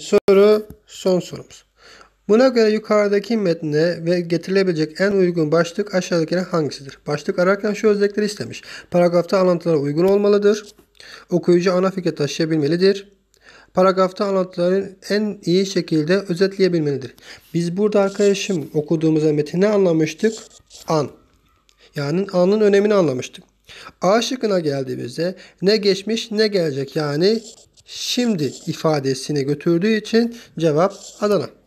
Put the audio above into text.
Soru son sorumuz. Buna göre yukarıdaki metne ve getirilebilecek en uygun başlık aşağıdakiler hangisidir? Başlık ararken şu özellikleri istemiş. Paragrafta alıntılara uygun olmalıdır. Okuyucu ana fikir taşıyabilmelidir. Paragrafta anlatıların en iyi şekilde özetleyebilmelidir. Biz burada arkadaşım okuduğumuzda metni anlamıştık. An. Yani anın önemini anlamıştık. A şıkkına geldiğimizde ne geçmiş ne gelecek yani şimdi ifadesine götürdüğü için cevap Adana.